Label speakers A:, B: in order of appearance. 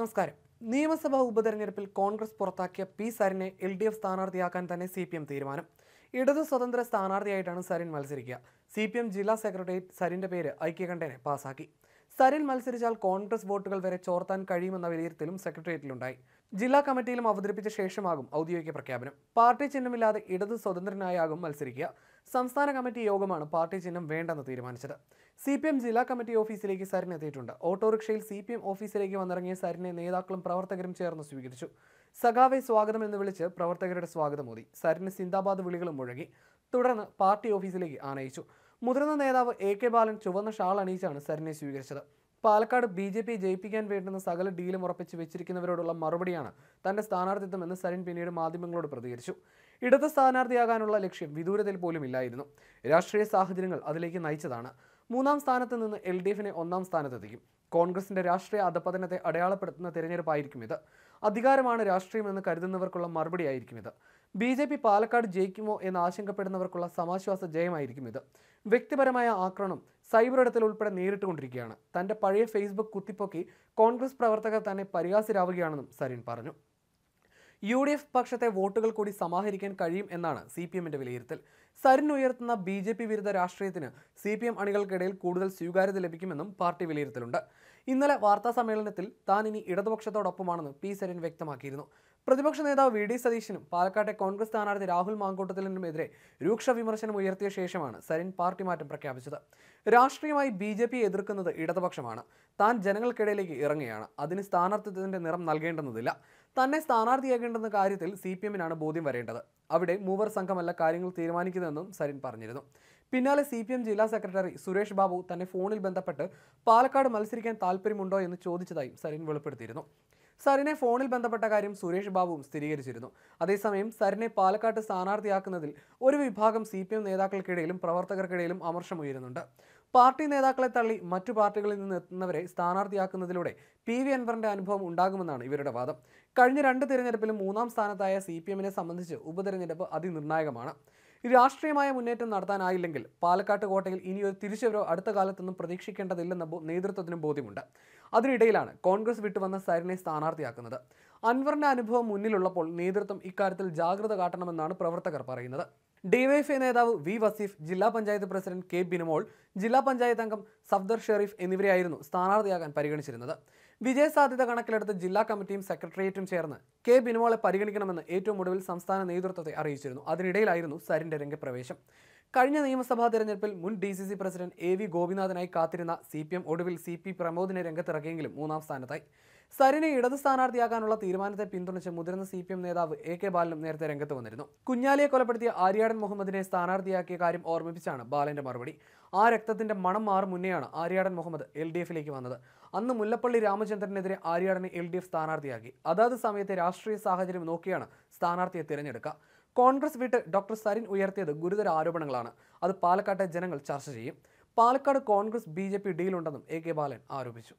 A: നമസ്കാരം നിയമസഭാ ഉപതെരഞ്ഞെടുപ്പിൽ കോൺഗ്രസ് പുറത്താക്കിയ പി സരിനെ എൽ ഡി എഫ് സ്ഥാനാർത്ഥിയാക്കാൻ തന്നെ സി പി എം തീരുമാനം ഇടതു സ്വതന്ത്ര സ്ഥാനാർത്ഥിയായിട്ടാണ് സരിൻ മത്സരിക്കുക സി പി എം ജില്ലാ സെക്രട്ടേറിയറ്റ് സരിൻ്റെ പേര് ഐക്യകണ്ഠേനെ പാസാക്കി സരിൽ മത്സരിച്ചാൽ കോൺഗ്രസ് വോട്ടുകൾ വരെ ചോർത്താൻ കഴിയുമെന്ന വിലയിരുത്തലും സെക്രട്ടേറിയറ്റിലുണ്ടായി ജില്ലാ കമ്മിറ്റിയിലും അവതരിപ്പിച്ച ശേഷമാകും ഔദ്യോഗിക പ്രഖ്യാപനം പാർട്ടി ചിഹ്നമില്ലാതെ ഇടത് സ്വതന്ത്രനായാകും മത്സരിക്കുക സംസ്ഥാന കമ്മിറ്റി യോഗമാണ് പാർട്ടി ചിഹ്നം വേണ്ടെന്ന് തീരുമാനിച്ചത് സി പി എം ജില്ലാ കമ്മിറ്റി ഓഫീസിലേക്ക് സരിൻ എത്തിയിട്ടുണ്ട് ഓട്ടോറിക്ഷയിൽ സി പി എം ഓഫീസിലേക്ക് വന്നിറങ്ങിയ സരിനെ നേതാക്കളും പ്രവർത്തകരും ചേർന്ന് സ്വീകരിച്ചു സഖാവെ സ്വാഗതം എന്ന് വിളിച്ച് പ്രവർത്തകരുടെ സ്വാഗതം ഓതി സരിന് സിന്ദാബാദ് വിളികളും മുഴങ്ങി തുടർന്ന് പാർട്ടി ഓഫീസിലേക്ക് ആനയിച്ചു മുതിർന്ന നേതാവ് എ കെ ബാലൻ ചുവന്ന ഷാൾ അണിയിച്ചാണ് സരിനെ സ്വീകരിച്ചത് പാലക്കാട് ബി ജെ പി ജയിപ്പിക്കാൻ വേണ്ടുന്ന സകല ഡീലും ഉറപ്പിച്ച് വെച്ചിരിക്കുന്നവരോടുള്ള മറുപടിയാണ് തന്റെ സ്ഥാനാർത്ഥിത്വമെന്ന് സരിൻ പിന്നീട് മാധ്യമങ്ങളോട് പ്രതികരിച്ചു ഇടത് സ്ഥാനാർത്ഥിയാകാനുള്ള ലക്ഷ്യം വിദൂരത്തിൽ പോലും ഇല്ലായിരുന്നു രാഷ്ട്രീയ സാഹചര്യങ്ങൾ അതിലേക്ക് നയിച്ചതാണ് മൂന്നാം സ്ഥാനത്ത് നിന്ന് എൽ ഡി എഫിനെ ഒന്നാം സ്ഥാനത്തെത്തിക്കും കോൺഗ്രസിന്റെ രാഷ്ട്രീയ അധപതനത്തെ അടയാളപ്പെടുത്തുന്ന തിരഞ്ഞെടുപ്പായിരിക്കും ഇത് അധികാരമാണ് രാഷ്ട്രീയമെന്ന് കരുതുന്നവർക്കുള്ള മറുപടിയായിരിക്കും ഇത് ബി ജെ പി പാലക്കാട് ജയിക്കുമോ എന്ന് ആശങ്കപ്പെടുന്നവർക്കുള്ള സമാശ്വാസ ജയമായിരിക്കും ഇത് വ്യക്തിപരമായ ആക്രമണം സൈബർ ഇടത്തിൽ ഉൾപ്പെടെ നേരിട്ടുകൊണ്ടിരിക്കുകയാണ് തൻ്റെ പഴയ ഫേസ്ബുക്ക് കുത്തിപ്പൊക്കി കോൺഗ്രസ് പ്രവർത്തകർ തന്നെ പരിഹാസരാവുകയാണെന്നും സരിൻ പറഞ്ഞു യു ഡി എഫ് പക്ഷത്തെ വോട്ടുകൾ കൂടി സമാഹരിക്കാൻ കഴിയും എന്നാണ് സി പി എമ്മിന്റെ വിലയിരുത്തൽ സരിൻ ഉയർത്തുന്ന ബി ജെ പി വിരുദ്ധ രാഷ്ട്രീയത്തിന് സി പി എം അണികൾക്കിടയിൽ കൂടുതൽ സ്വീകാര്യത ലഭിക്കുമെന്നും പാർട്ടി വിലയിരുത്തലുണ്ട് ഇന്നലെ വാർത്താ സമ്മേളനത്തിൽ താൻ ഇനി ഇടതുപക്ഷത്തോടൊപ്പമാണെന്ന് പി സരിൻ വ്യക്തമാക്കിയിരുന്നു പ്രതിപക്ഷ നേതാവ് വി ഡി സതീശനും പാലക്കാട്ടെ കോൺഗ്രസ് സ്ഥാനാർത്ഥി രാഹുൽ എതിരെ രൂക്ഷ വിമർശനം ഉയർത്തിയ ശേഷമാണ് സരിൻ പാർട്ടി മാറ്റം പ്രഖ്യാപിച്ചത് രാഷ്ട്രീയമായി ബി ജെ പി എതിർക്കുന്നത് ഇടതുപക്ഷമാണ് താൻ ജനങ്ങൾക്കിടയിലേക്ക് ഇറങ്ങുകയാണ് അതിന് സ്ഥാനാർത്ഥിത്വത്തിന്റെ നിറം നൽകേണ്ടെന്നതില്ല തന്നെ സ്ഥാനാർത്ഥിയാക്കേണ്ടെന്ന കാര്യത്തിൽ സി പി എമ്മിനാണ് ബോധ്യം വരേണ്ടത് അവിടെ മൂവർ സംഘമല്ല കാര്യങ്ങൾ തീരുമാനിക്കുന്നതെന്നും സരിൻ പറഞ്ഞിരുന്നു പിന്നാലെ സി പി എം ജില്ലാ സെക്രട്ടറി സുരേഷ് ബാബു തന്നെ ഫോണിൽ ബന്ധപ്പെട്ട് പാലക്കാട് മത്സരിക്കാൻ താല്പര്യമുണ്ടോ എന്ന് ചോദിച്ചതായും സരിൻ വെളിപ്പെടുത്തിയിരുന്നു സരിനെ ഫോണിൽ ബന്ധപ്പെട്ട കാര്യം സുരേഷ് ബാബുവും സ്ഥിരീകരിച്ചിരുന്നു അതേസമയം സരിനെ പാലക്കാട്ട് സ്ഥാനാർത്ഥിയാക്കുന്നതിൽ ഒരു വിഭാഗം സി പി എം നേതാക്കൾക്കിടയിലും പ്രവർത്തകർക്കിടയിലും അമർഷമുയരുന്നുണ്ട് പാർട്ടി നേതാക്കളെ തള്ളി മറ്റു പാർട്ടികളിൽ നിന്ന് എത്തുന്നവരെ സ്ഥാനാർത്ഥിയാക്കുന്നതിലൂടെ പി വി അൻവറിന്റെ അനുഭവം ഉണ്ടാകുമെന്നാണ് ഇവരുടെ വാദം കഴിഞ്ഞ രണ്ട് തിരഞ്ഞെടുപ്പിലും മൂന്നാം സ്ഥാനത്തായ സി പി എമ്മിനെ സംബന്ധിച്ച് ഉപതെരഞ്ഞെടുപ്പ് അതിനിർണായകമാണ് രാഷ്ട്രീയമായ മുന്നേറ്റം നടത്താനായില്ലെങ്കിൽ പാലക്കാട്ട് കോട്ടയിൽ ഇനിയൊരു തിരിച്ചവരോ അടുത്ത കാലത്തൊന്നും പ്രതീക്ഷിക്കേണ്ടതില്ലെന്ന നേതൃത്വത്തിനും ബോധ്യമുണ്ട് അതിനിടയിലാണ് കോൺഗ്രസ് വിട്ടുവന്ന സരിനെ സ്ഥാനാർത്ഥിയാക്കുന്നത് അൻവറിന്റെ അനുഭവം മുന്നിലുള്ളപ്പോൾ നേതൃത്വം ഇക്കാര്യത്തിൽ ജാഗ്രത കാട്ടണമെന്നാണ് പ്രവർത്തകർ പറയുന്നത് ഡിവൈഎഫ്ഐ നേതാവ് വി വസീഫ് ജില്ലാ പഞ്ചായത്ത് പ്രസിഡന്റ് കെ ബിനമോൾ ജില്ലാ പഞ്ചായത്ത് അംഗം സഫ്ദർ ഷെറീഫ് എന്നിവരെയായിരുന്നു സ്ഥാനാർത്ഥിയാകാൻ പരിഗണിച്ചിരുന്നത് വിജയസാധ്യത കണക്കിലെടുത്ത് ജില്ലാ കമ്മിറ്റിയും സെക്രട്ടേറിയറ്റും ചേർന്ന് കെ ബിനമോളെ പരിഗണിക്കണമെന്ന് ഏറ്റവും ഒടുവിൽ സംസ്ഥാന നേതൃത്വത്തെ അറിയിച്ചിരുന്നു അതിനിടയിലായിരുന്നു സരിന്റെ രംഗപ്രവേശം കഴിഞ്ഞ നിയമസഭാ തെരഞ്ഞെടുപ്പിൽ മുൻ D C C president A V ഗോപിനാഥനായി കാത്തിരുന്ന സി പി എം ഒടുവിൽ സി പി പ്രമോദിനെ രംഗത്തിറക്കിയെങ്കിലും മൂന്നാം സ്ഥാനത്തായി സരിനെ ഇടത് സ്ഥാനാർത്ഥിയാക്കാനുള്ള തീരുമാനത്തെ പിന്തുണച്ച് മുതിർന്ന സി പി എം നേതാവ് എ കെ ബാലനും നേരത്തെ രംഗത്ത് വന്നിരുന്നു കുഞ്ഞാലിയെ കൊലപ്പെടുത്തിയ ആര്യാടൻ മുഹമ്മദിനെ സ്ഥാനാർത്ഥിയാക്കിയ കാര്യം ഓർമ്മിപ്പിച്ചാണ് ബാലന്റെ മറുപടി ആ രക്തത്തിന്റെ മണം മാറും മുന്നെയാണ് ആര്യാടൻ മുഹമ്മദ് എൽ ഡി എഫിലേക്ക് വന്നത് അന്ന് മുല്ലപ്പള്ളി രാമചന്ദ്രനെതിരെ ആര്യാടനെ എൽ ഡി എഫ് സ്ഥാനാർത്ഥിയാക്കി അതാത് സമയത്തെ രാഷ്ട്രീയ സാഹചര്യം നോക്കിയാണ് സ്ഥാനാർത്ഥിയെ തിരഞ്ഞെടുക്കുക കോൺഗ്രസ് വിട്ട് ഡോക്ടർ സരിൻ ഉയർത്തിയത് ഗുരുതര ആരോപണങ്ങളാണ് അത് പാലക്കാട്ടെ ജനങ്ങൾ ചർച്ച ചെയ്യും Palakkad Congress B J P ഡീലുണ്ടെന്നും എ കെ ബാലൻ ആരോപിച്ചു